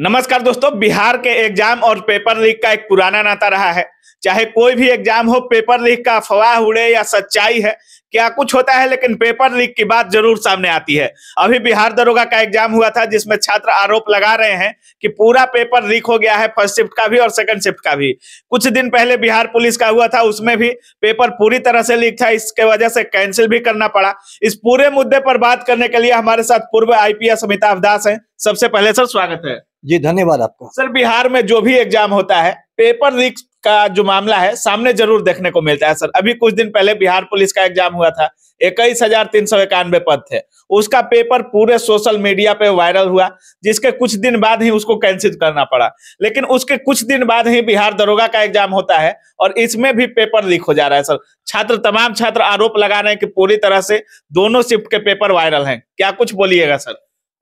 नमस्कार दोस्तों बिहार के एग्जाम और पेपर लीक का एक पुराना नाता रहा है चाहे कोई भी एग्जाम हो पेपर लीक का अफवाह उड़े या सच्चाई है क्या कुछ होता है लेकिन पेपर लीक की बात जरूर सामने आती है अभी बिहार दरोगा का एग्जाम हुआ था जिसमें छात्र आरोप लगा रहे हैं कि पूरा पेपर लीक हो गया है फर्स्ट शिफ्ट का भी और सेकंड शिफ्ट का भी कुछ दिन पहले बिहार पुलिस का हुआ था उसमें भी पेपर पूरी तरह से लीक था इसके वजह से कैंसिल भी करना पड़ा इस पूरे मुद्दे पर बात करने के लिए हमारे साथ पूर्व आईपीएस अमिताभ दास है सबसे पहले सर स्वागत है जी धन्यवाद आपका सर बिहार में जो भी एग्जाम होता है पेपर लीक का जो मामला है सामने जरूर देखने को मिलता है सर अभी कुछ दिन पहले बिहार पुलिस का एग्जाम हुआ था इक्कीस हजार तीन सौ इक्यानवे पद थे उसका पेपर पूरे सोशल मीडिया पे वायरल हुआ जिसके कुछ दिन बाद ही उसको कैंसिल करना पड़ा लेकिन उसके कुछ दिन बाद ही बिहार दरोगा का एग्जाम होता है और इसमें भी पेपर लीक हो जा रहा है सर छात्र तमाम छात्र आरोप लगा रहे हैं कि पूरी तरह से दोनों शिफ्ट के पेपर वायरल हैं क्या कुछ बोलिएगा सर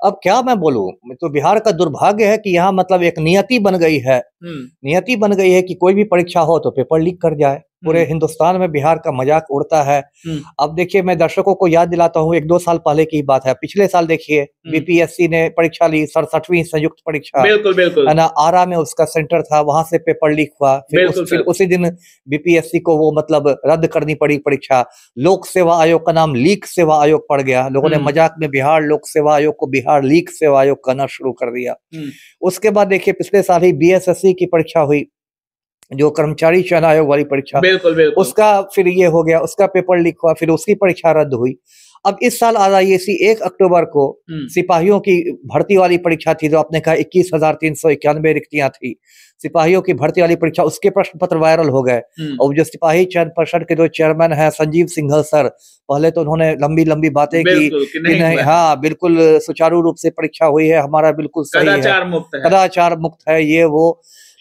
अब क्या मैं बोलू तो बिहार का दुर्भाग्य है कि यहाँ मतलब एक नियति बन गई है हम्म। नियति बन गई है कि कोई भी परीक्षा हो तो पेपर लीक कर जाए पूरे हम्म। हिंदुस्तान में बिहार का मजाक उड़ता है हम्म। अब देखिए मैं दर्शकों को याद दिलाता हूँ एक दो साल पहले की बात है पिछले साल देखिए हम्म। बीपीएससी ने परीक्षा ली सड़सठवीं संयुक्त परीक्षा बिल्कुल बिल्कुल ना आरा में उसका सेंटर था वहां से पेपर लीक हुआ फिर, उस, फिर उसी दिन बीपीएससी को वो मतलब रद्द करनी पड़ी परीक्षा लोक सेवा आयोग का नाम लीक सेवा आयोग पड़ गया लोगों ने मजाक में बिहार लोक सेवा आयोग को बिहार लीक सेवा आयोग कहना शुरू कर दिया उसके बाद देखिये पिछले साल ही बी की परीक्षा हुई जो कर्मचारी चयन आयोग वाली परीक्षा बिल्कुल बिल्कुल उसका फिर ये हो गया उसका पेपर लीक हुआ फिर उसकी परीक्षा रद्द हुई अब इस साल आ रही आई एक अक्टूबर को हम्म। सिपाहियों की भर्ती वाली परीक्षा थी जो आपने कहा इक्कीस हजार तीन सौ इक्यानवे रिक्तियां थी सिपाहियों की भर्ती वाली परीक्षा उसके प्रश्न पत्र वायरल हो गए हम्म। और जो सिपाही चयन परिषद के जो चेयरमैन है संजीव सिंघल सर पहले तो उन्होंने लंबी लंबी बातें की कि नहीं, नहीं हाँ बिल्कुल सुचारू रूप से परीक्षा हुई है हमारा बिल्कुल सही है कदाचार मुक्त है ये वो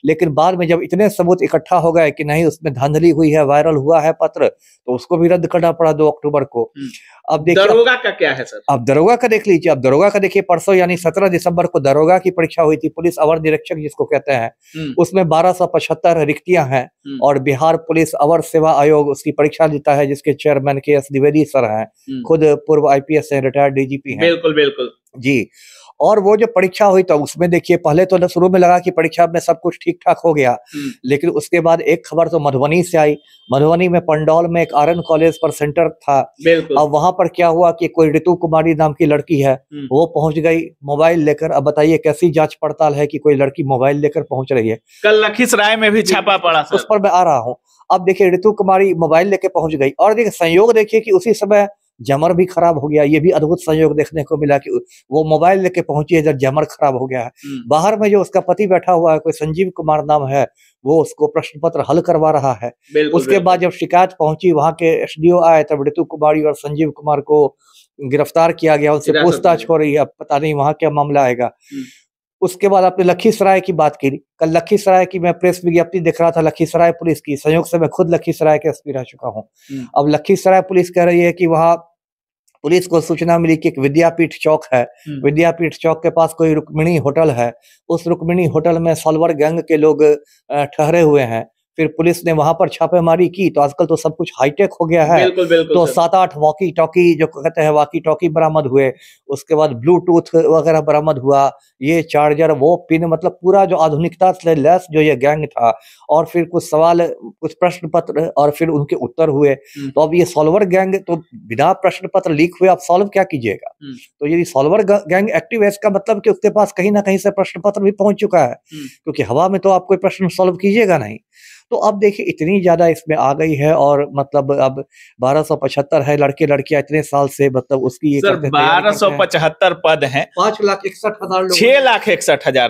लेकिन बाद में जब इतने सबूत इकट्ठा हो गए कि नहीं उसमें धांधली हुई है वायरल हुआ है पत्र तो उसको भी रद्द करना पड़ा दो अक्टूबर को हम्म। अब देखिए दरोगा का क्या है सर अब दरोगा का देख लीजिए अब दरोगा का देखिए परसों यानी सत्रह दिसंबर को दरोगा की परीक्षा हुई थी पुलिस अवर निरीक्षक जिसको कहते हैं हम्म। उसमें बारह सौ पचहत्तर रिक्तियां हैं हम्म। और बिहार पुलिस अवर सेवा आयोग उसकी परीक्षा लेता है जिसके चेयरमैन के एस द्विवेदी सर हैं खुद पूर्व आईपीएस पी रिटायर्ड डीजीपी हैं बिल्कुल बिल्कुल जी और वो जो परीक्षा हुई तो उसमें देखिए पहले तो शुरू में लगा कि परीक्षा में सब कुछ ठीक ठाक हो गया हम्म। लेकिन उसके बाद एक खबर तो मधुबनी से आई मधुबनी में पंडौल में एक आर कॉलेज पर सेंटर था अब वहां पर क्या हुआ कि कोई ऋतु कुमारी नाम की लड़की है हम्म। वो पहुंच गई मोबाइल लेकर अब बताइए कैसी जांच पड़ताल है कि कोई लड़की मोबाइल लेकर पहुंच रही है कल लखीसराय में भी छापा पड़ा उस पर मैं आ रहा हूँ अब देखिये ऋतु कुमारी मोबाइल लेके पहुंच गई और देखिए संयोग देखिए कि उसी समय जमर भी खराब हो गया ये भी अद्भुत संयोग देखने को मिला कि वो मोबाइल लेके पहुंची है जब जमर खराब हो गया है हम्म। बाहर में जो उसका पति बैठा हुआ है कोई संजीव कुमार नाम है वो उसको प्रश्न पत्र हल करवा रहा है उसके बाद जब शिकायत पहुंची वहां के एस आए तब ऋतु कुमारी और संजीव कुमार को गिरफ्तार किया गया उनसे पूछताछ हो रही है अब पता नहीं वहां क्या मामला आएगा हम्म। उसके बाद आपने लखीसराय की बात की कल लखीसराय की मैं प्रेस विज्ञप्ति देख रहा था लखीसराय पुलिस की संयोग से मैं खुद लखीसराय के एसपी रह चुका हूँ हम्म। अब लखीसराय पुलिस कह रही है कि वहाँ पुलिस को सूचना मिली कि एक विद्यापीठ चौक है हम्म। विद्यापीठ चौक के पास कोई रुक्मिणी होटल है उस रुक्मिणी होटल में सलवर गैंग के लोग ठहरे हुए हैं फिर पुलिस ने वहां पर छापेमारी की तो आजकल तो सब कुछ हाईटेक हो गया है बिल्कुल, बिल्कुल, तो सात आठ वॉकी टॉकी जो कहते हैं वॉकी टॉकी बरामद हुए उसके बाद ब्लूटूथ वगैरह बरामद हुआ ये चार्जर वो पिन मतलब पूरा जो आधुनिकता से लेस जो ये गैंग था और फिर कुछ सवाल कुछ प्रश्न पत्र और फिर उनके उत्तर हुए हम्म। तो अब ये सॉल्वर गैंग तो बिना प्रश्न पत्र लीक हुए आप सॉल्व क्या कीजिएगा हम्म। तो यदि सॉल्वर गैंग एक्टिव है इसका मतलब कि उसके पास कहीं ना कहीं से प्रश्न पत्र भी पहुंच चुका है हम्म। क्योंकि हवा में तो आप कोई प्रश्न सॉल्व कीजिएगा नहीं तो अब देखिए इतनी ज़्यादा इसमें आ गई है और मतलब अब बारह सौ पचहत्तर है लड़के लड़कियां इतने साल से मतलब उसकी ये सर बारह सौ पचहत्तर पद है पांच लाख इकसठ हजार छह लाख इकसठ हजार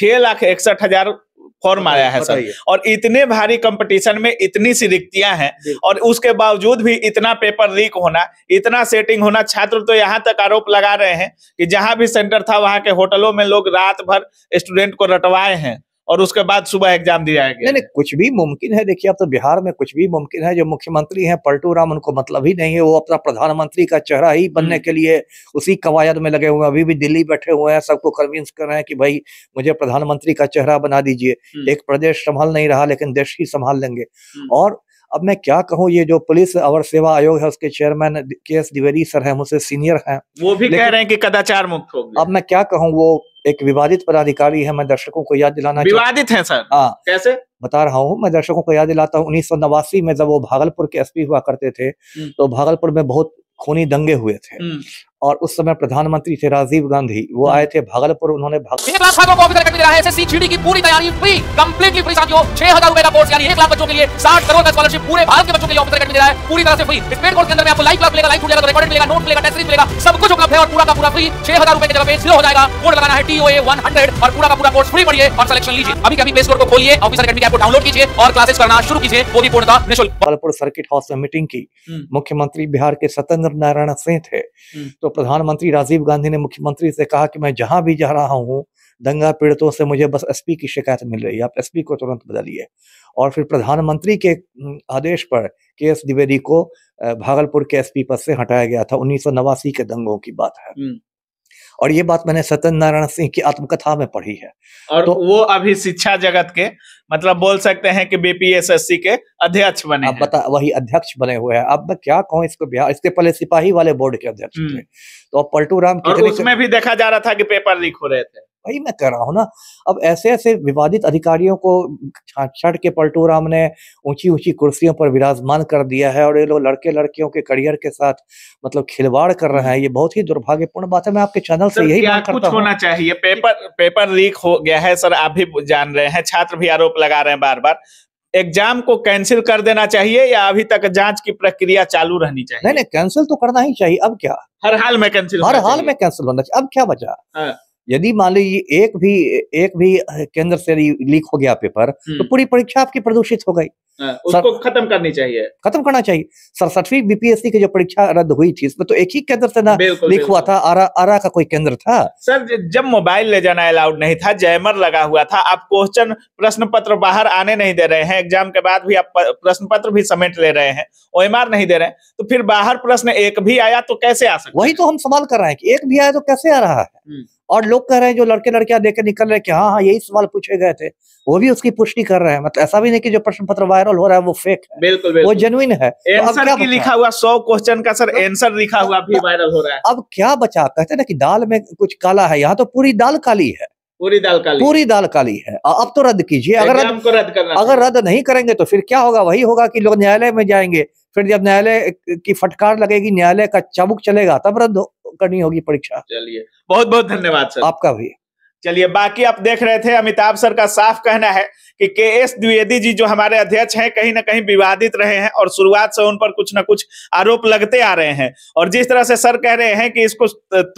छह लाख इकसठ हजार फॉर्म आया है सर और इतने भारी कंपटीशन में इतनी सी रिक्तियां हैं और उसके बावजूद भी इतना पेपर लीक होना इतना सेटिंग होना छात्र तो यहाँ तक आरोप लगा रहे हैं कि जहां भी सेंटर था वहां के होटलों में लोग रात भर स्टूडेंट को रटवाए हैं और उसके बाद सुबह एग्जाम दिया जाएगा नहीं, नहीं कुछ भी मुमकिन है देखिए अब तो बिहार में कुछ भी मुमकिन है जो मुख्यमंत्री हैं पलटू राम उनको मतलब ही नहीं है वो अपना प्रधानमंत्री का चेहरा ही बनने हम्म। के लिए उसी कवायद में लगे हुए हैं अभी भी दिल्ली बैठे हुए हैं सबको कन्विंस कर रहे हैं कि भाई मुझे प्रधानमंत्री का चेहरा बना दीजिए हम्म। एक प्रदेश संभाल नहीं रहा लेकिन देश ही संभाल लेंगे हम्म। और अब मैं क्या कहूँ ये जो पुलिस और सेवा आयोग है उसके चेयरमैन के एस द्विवेदी सर है मुझसे सीनियर है वो भी कह रहे हैं कि कदाचार मुक्त हो अब मैं क्या कहूँ वो एक विवादित पदाधिकारी है मैं दर्शकों को याद दिलाना विवादित है सर हाँ कैसे बता रहा हूँ मैं दर्शकों को याद दिलाता हूँ उन्नीस में जब वो भागलपुर के एसपी हुआ करते थे हम्म। तो भागलपुर में बहुत खूनी दंगे हुए थे हम्म। और उस समय प्रधानमंत्री थे राजीव गांधी वो हम्म। आए थे भागलपुर उन्होंने की पूरी तैयारी फ्री साथियों छह हजार रुपए का कोर्स यानी एक लाख बच्चों के लिए साठ करोड़ का स्कॉलरशिप पूरे भारत के बच्चों के लिए ऑफिसर मिल रहा है पूरी तरह से फ्री कोर्स के अंदर आपको मिलेगा मिलेगा रिकॉर्ड तो मिलेगा नोट मिलेगा टेस्ट मिलेगा सब कुछ उपलब्ध है और पूरा का पूरा फ्री छह हजार रुपए जगह पे स्लो हो जाएगा कोड लगाना है टीओ वन हंड्रेड और पूरा का पूरा कोर्स फ्री और सिलेक्शन लीजिए अभी कभी को खोलिए ऑफिसर डाउनलोड कीजिए और क्लासेस करना शुरू कीजिए वो भी पूर्णता भागलपुर सर्किट हाउस में मीटिंग की हम्म। मुख्यमंत्री बिहार के सत्येंद्र नारायण सिंह थे हम्म। तो तो प्रधानमंत्री राजीव गांधी ने मुख्यमंत्री से कहा कि मैं जहां भी जा रहा हूँ दंगा पीड़ितों से मुझे बस एसपी की शिकायत मिल रही है आप एसपी को तुरंत बदलिए और फिर प्रधानमंत्री के आदेश पर के एस द्विवेदी को भागलपुर के एसपी पद से हटाया गया था उन्नीस के दंगों की बात है हम्म। और ये बात मैंने सत्य नारायण सिंह की आत्मकथा में पढ़ी है और तो, वो अभी शिक्षा जगत के मतलब बोल सकते हैं कि बीपीएसएससी के अध्यक्ष बने अब बता वही अध्यक्ष बने हुए हैं अब मैं क्या कहूँ इसको बिहार इसके पहले सिपाही वाले बोर्ड के अध्यक्ष हम्म। थे तो अब पलटू राम उसमें भी देखा जा रहा था कि पेपर लीक हो रहे थे भाई मैं कह रहा हूँ ना अब ऐसे ऐसे विवादित अधिकारियों को छाट के राम ने ऊंची ऊंची कुर्सियों पर विराजमान कर दिया है और ये लोग लड़के लड़कियों के करियर के साथ मतलब खिलवाड़ कर रहे हैं ये बहुत ही दुर्भाग्यपूर्ण बात है मैं आपके चैनल से यही बात कुछ होना चाहिए पेपर पेपर लीक हो गया है सर आप भी जान रहे हैं छात्र भी आरोप लगा रहे हैं बार बार एग्जाम को कैंसिल कर देना चाहिए या अभी तक जांच की प्रक्रिया चालू रहनी चाहिए नहीं नहीं कैंसिल तो करना ही चाहिए अब क्या हर हाल में कैंसिल हर हाल में कैंसिल होना चाहिए अब क्या बचा यदि मान लीजिए एक भी एक भी केंद्र से लीक हो गया पेपर तो हम्म। पूरी परीक्षा आपकी प्रदूषित हो गई हाँ, उसको खत्म करनी चाहिए खत्म करना चाहिए सड़सठवीं बीपीएससी की जो परीक्षा रद्द हुई थी इसमें तो एक ही केंद्र से ना लीक हुआ था आरा आरा का कोई केंद्र था सर जब मोबाइल ले जाना अलाउड नहीं था जैमर लगा हुआ था आप क्वेश्चन प्रश्न पत्र बाहर आने नहीं दे रहे हैं एग्जाम के बाद भी आप प्रश्न पत्र भी समेट ले रहे हैं ओ नहीं दे रहे हैं तो फिर बाहर प्रश्न एक भी आया तो कैसे आ सकता वही तो हम सवाल कर रहे हैं कि एक भी आया तो कैसे आ रहा है हम्म। और लोग कह रहे हैं जो लड़के लड़कियां देकर निकल रहे हैं कि हाँ हाँ यही सवाल पूछे गए थे वो भी उसकी पुष्टि कर रहे हैं मतलब ऐसा भी नहीं कि जो प्रश्न पत्र वायरल हो रहा है वो फेक है बिल्कुल, बिल्कुल। वो जेनुइन है आंसर तो की लिखा हुआ सौ क्वेश्चन का सर आंसर लिखा हुआ भी वायरल हो रहा है अब क्या बचा कहते हैं ना कि दाल में कुछ काला है यहाँ तो पूरी दाल काली है पूरी दाल काली पूरी दाल काली है अब तो रद्द कीजिए अगर रद्द अगर रद्द नहीं करेंगे तो फिर क्या होगा वही होगा कि लोग न्यायालय में जाएंगे फिर जब न्यायालय की फटकार लगेगी न्यायालय का चबुक चलेगा तब रद्द हो करनी होगी परीक्षा चलिए बहुत बहुत धन्यवाद सर आपका भी चलिए बाकी आप देख रहे थे अमिताभ सर का साफ कहना है कि के एस द्विवेदी जी जो हमारे अध्यक्ष हैं कहीं ना कहीं विवादित रहे हैं और शुरुआत से उन पर कुछ ना कुछ आरोप लगते आ रहे हैं और जिस तरह से सर कह रहे हैं कि इसको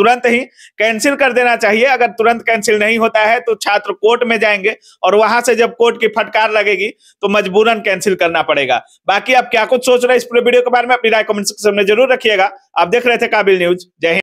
तुरंत ही कैंसिल कर देना चाहिए अगर तुरंत कैंसिल नहीं होता है तो छात्र कोर्ट में जाएंगे और वहां से जब कोर्ट की फटकार लगेगी तो मजबूरन कैंसिल करना पड़ेगा बाकी आप क्या कुछ सोच रहे हैं इस पूरे वीडियो के बारे में अपनी राय कमेंट सेक्शन में जरूर रखिएगा आप देख रहे थे काबिल न्यूज जय